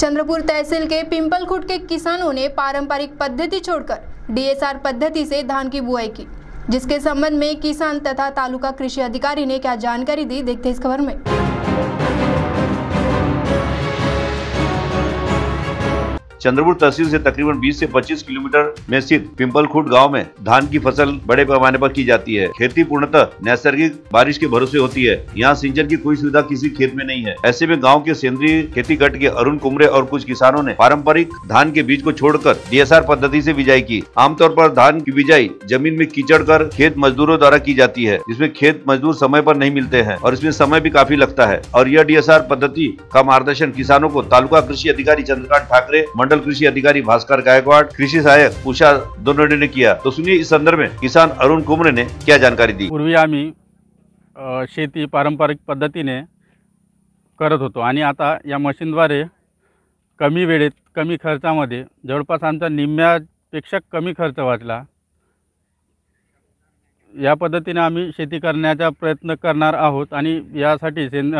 चंद्रपुर तहसील के खुट के किसानों ने पारंपरिक पद्धति छोड़कर डीएसआर पद्धति से धान की बुआई की जिसके संबंध में किसान तथा तालुका कृषि अधिकारी ने क्या जानकारी दी देखते इस खबर में चंद्रपुर तहसील से तकरीबन 20 से 25 किलोमीटर में स्थित पिम्पलखुट गांव में धान की फसल बड़े पैमाने पर की जाती है खेती पूर्णतः नैसर्गिक बारिश के भरोसे होती है यहाँ सिंचन की कोई सुविधा किसी खेत में नहीं है ऐसे में गाँव के सेंद्रीय खेती गट के अरुण कुमरे और कुछ किसानों ने पारंपरिक धान के बीज को छोड़कर डीएसआर पद्धति ऐसी बिजाई की आमतौर पर धान की बिजाई जमीन में कीचड़ कर खेत मजदूरों द्वारा की जाती है इसमें खेत मजदूर समय पर नहीं मिलते हैं और इसमें समय भी काफी लगता है और यह डी पद्धति का मार्गदर्शन किसानों को तालुका कृषि अधिकारी चंद्रकांत ठाकरे मंडल मंडल कृषि अधिकारी भास्कर गायकवाड़ कृषि सहायक उषा दोनों ने किया तो सुनिए इस संदर्भ में किसान अरुण कुमरे ने क्या जानकारी दी पूर्वी आम्ही शेती पारंपरिक पद्धतीने करत होतो आणि आता या मशीनद्वारे कमी वेळेत कमी खर्चामध्ये जवळपास आमचा निम्म्यापेक्षा कमी खर्च वाचला या पद्धतीने आम्ही शेती करण्याचा प्रयत्न करणार आहोत आणि यासाठी सेन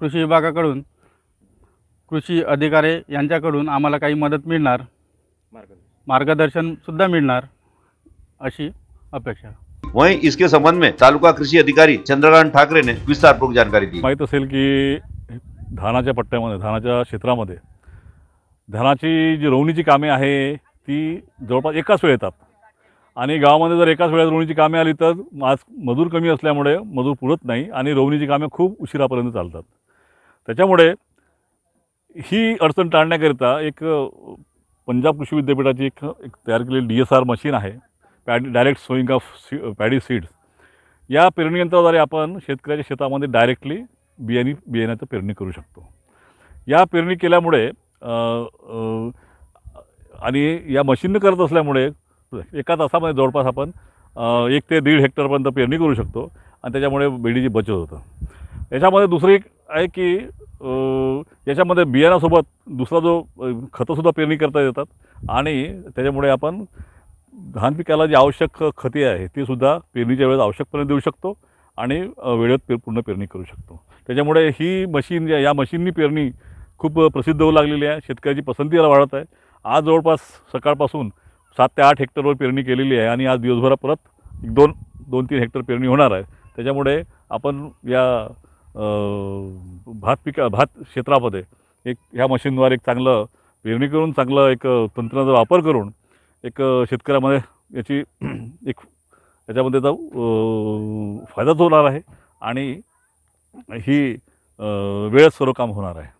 कृषी विभागाकडून कृषी अधिकारी यांच्याकडून आम्हाला काही मदत मिळणार मार्गदर्शनसुद्धा मिळणार अशी अपेक्षा वही इसके संबंध में तालुका कृषि अधिकारी चंद्रकांत ठाकरे ने विस्तारपूर्वक जानकारी दी माहीत असेल की धानाच्या पट्ट्यामध्ये धानाच्या क्षेत्रामध्ये धानाची जी रोवणीची कामे आहे ती जवळपास एकाच वेळ येतात आणि गावामध्ये जर एकाच वेळेत रोवणीची कामे आली तर आज मजूर कमी असल्यामुळे मजूर पुरत नाही आणि रोवणीची कामे खूप उशिरापर्यंत चालतात त्याच्यामुळे ही अडचण टाळण्याकरिता एक पंजाब कृषी विद्यापीठाची एक एक तयार केलेली डी एस आर मशीन आहे पॅड डायरेक्ट सोईंग ऑफ सी पॅडी सीड्स या पेरणी यंत्राद्वारे आपण शेतकऱ्याच्या शेतामध्ये डायरेक्टली बियाणी बियाण्याचं पेरणी करू शकतो या पेरणी केल्यामुळे आणि या मशीननं करत असल्यामुळे एका तासामध्ये जवळपास आपण एक ते दीड हेक्टरपर्यंत पेरणी करू शकतो आणि त्याच्यामुळे बेडीची बचत होतं याच्यामध्ये दुसरी एक आहे की याच्यामध्ये बियाणासोबत दुसरा जो खतंसुद्धा पेरणी करता येतात आणि त्याच्यामुळे आपण धान पिकाला जी आवश्यक खते आहे ती सुद्धा पेरणीच्या वेळेस आवश्यकपणे देऊ शकतो आणि वेळेत पेर पूर्ण पेरणी करू शकतो त्याच्यामुळे ही मशीन ज्या या मशीननी पेरणी खूप प्रसिद्ध होऊ लागलेली आहे शेतकऱ्याची पसंतीला वाढत आहे आज जवळपास सकाळपासून सात ते आठ हेक्टरवर पेरणी केलेली आहे आणि आज दिवसभरात परत एक दोन दोन तीन हेक्टर पेरणी होणार आहे त्याच्यामुळे आपण या भात पिका भात क्षेत्रामध्ये एक ह्या मशीनद्वारे एक चांगलं पेरणी करून चांगलं एक तंत्राचा वापर करून एक शेतकऱ्यामध्ये याची एक याच्यामध्ये त्याचा फायदाच होणार आहे आणि ही वेळेत सर्व काम होणार आहे